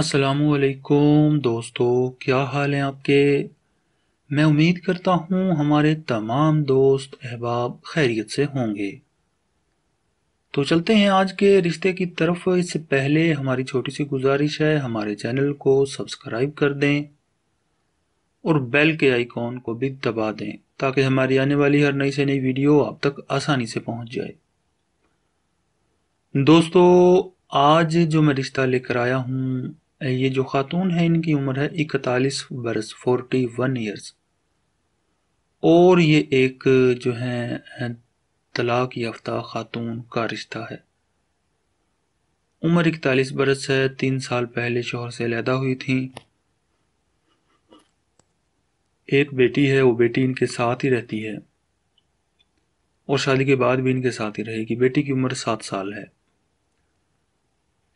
असलकुम दोस्तों क्या हाल है आपके मैं उम्मीद करता हूँ हमारे तमाम दोस्त अहबाब खैरियत से होंगे तो चलते हैं आज के रिश्ते की तरफ इससे पहले हमारी छोटी सी गुजारिश है हमारे चैनल को सब्सक्राइब कर दें और बेल के आइकॉन को भी दबा दें ताकि हमारी आने वाली हर नई से नई वीडियो आप तक आसानी से पहुंच जाए दोस्तों आज जो मैं रिश्ता लेकर आया हूँ ये जो खातून है इनकी उम्र है इकतालीस बरस फोर्टी वन ईयर्स और ये एक जो है तलाक याफ्ता खातून का रिश्ता है उम्र इकतालीस बरस है तीन साल पहले शोहर से लैदा हुई थी एक बेटी है वो बेटी इनके साथ ही रहती है और शादी के बाद भी इनके साथ ही रहेगी बेटी की उम्र सात साल है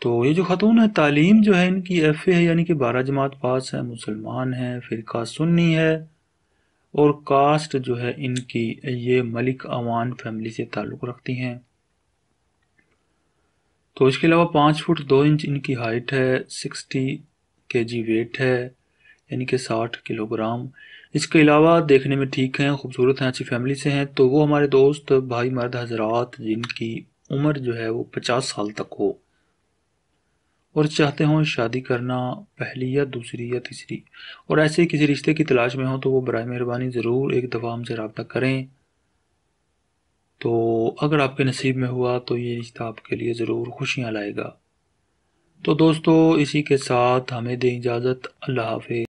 तो ये जो ख़तून है तालीम जो है इनकी एफ़ ए है यानी कि बारह जमात पास है मुसलमान है फ़िरका सुन्नी है और कास्ट जो है इनकी ये मलिक अवान फैमिली से ताल्लुक़ रखती हैं तो इसके अलावा पाँच फुट दो इंच इनकी हाइट है सिक्सटी के जी वेट है यानी कि साठ किलोग्राम इसके अलावा देखने में ठीक हैं खूबसूरत हैं अच्छी फैमिली से हैं तो वो हमारे दोस्त भाई मर्द हजरात जिनकी उम्र जो है वो पचास साल तक हो और चाहते हों शादी करना पहली या दूसरी या तीसरी और ऐसे ही किसी रिश्ते की तलाश में हो तो वो बर मेहरबानी ज़रूर एक दफ़ा हमसे रबता करें तो अगर आपके नसीब में हुआ तो ये रिश्ता आपके लिए ज़रूर खुशियाँ लाएगा तो दोस्तों इसी के साथ हमें दें इजाज़त अल्लाह हाफि